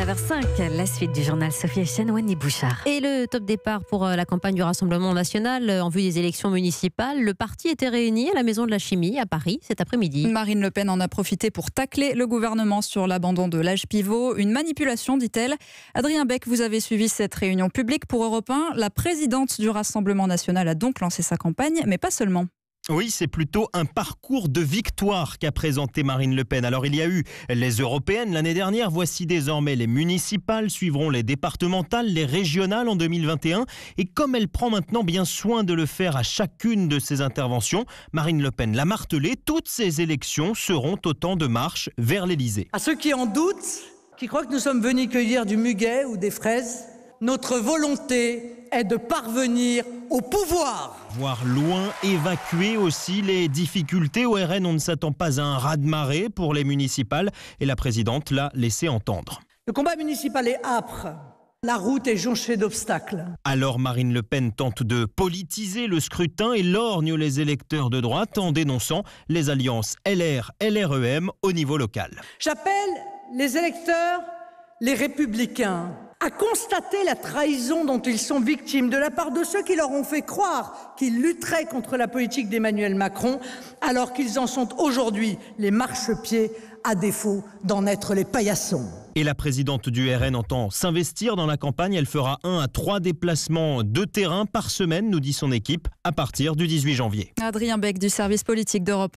h la suite du journal Sophie et Bouchard. Et le top départ pour euh, la campagne du Rassemblement national euh, en vue des élections municipales. Le parti était réuni à la Maison de la Chimie à Paris cet après-midi. Marine Le Pen en a profité pour tacler le gouvernement sur l'abandon de l'âge pivot. Une manipulation, dit-elle. Adrien Beck, vous avez suivi cette réunion publique pour Europe 1. La présidente du Rassemblement national a donc lancé sa campagne, mais pas seulement. Oui, c'est plutôt un parcours de victoire qu'a présenté Marine Le Pen. Alors il y a eu les européennes l'année dernière, voici désormais les municipales, suivront les départementales, les régionales en 2021. Et comme elle prend maintenant bien soin de le faire à chacune de ses interventions, Marine Le Pen l'a martelé, toutes ces élections seront autant de marches vers l'Elysée. À ceux qui en doutent, qui croient que nous sommes venus cueillir du muguet ou des fraises, notre volonté est de parvenir au pouvoir. Voir loin évacuer aussi les difficultés au RN, on ne s'attend pas à un raz-de-marée pour les municipales et la présidente l'a laissé entendre. Le combat municipal est âpre. La route est jonchée d'obstacles. Alors Marine Le Pen tente de politiser le scrutin et lorgne les électeurs de droite en dénonçant les alliances LR-LREM au niveau local. J'appelle les électeurs les républicains constater la trahison dont ils sont victimes de la part de ceux qui leur ont fait croire qu'ils lutteraient contre la politique d'Emmanuel Macron, alors qu'ils en sont aujourd'hui les marchepieds, à défaut d'en être les paillassons. Et la présidente du RN entend s'investir dans la campagne. Elle fera un à trois déplacements de terrain par semaine, nous dit son équipe, à partir du 18 janvier. Adrien Beck du service politique d'Europe.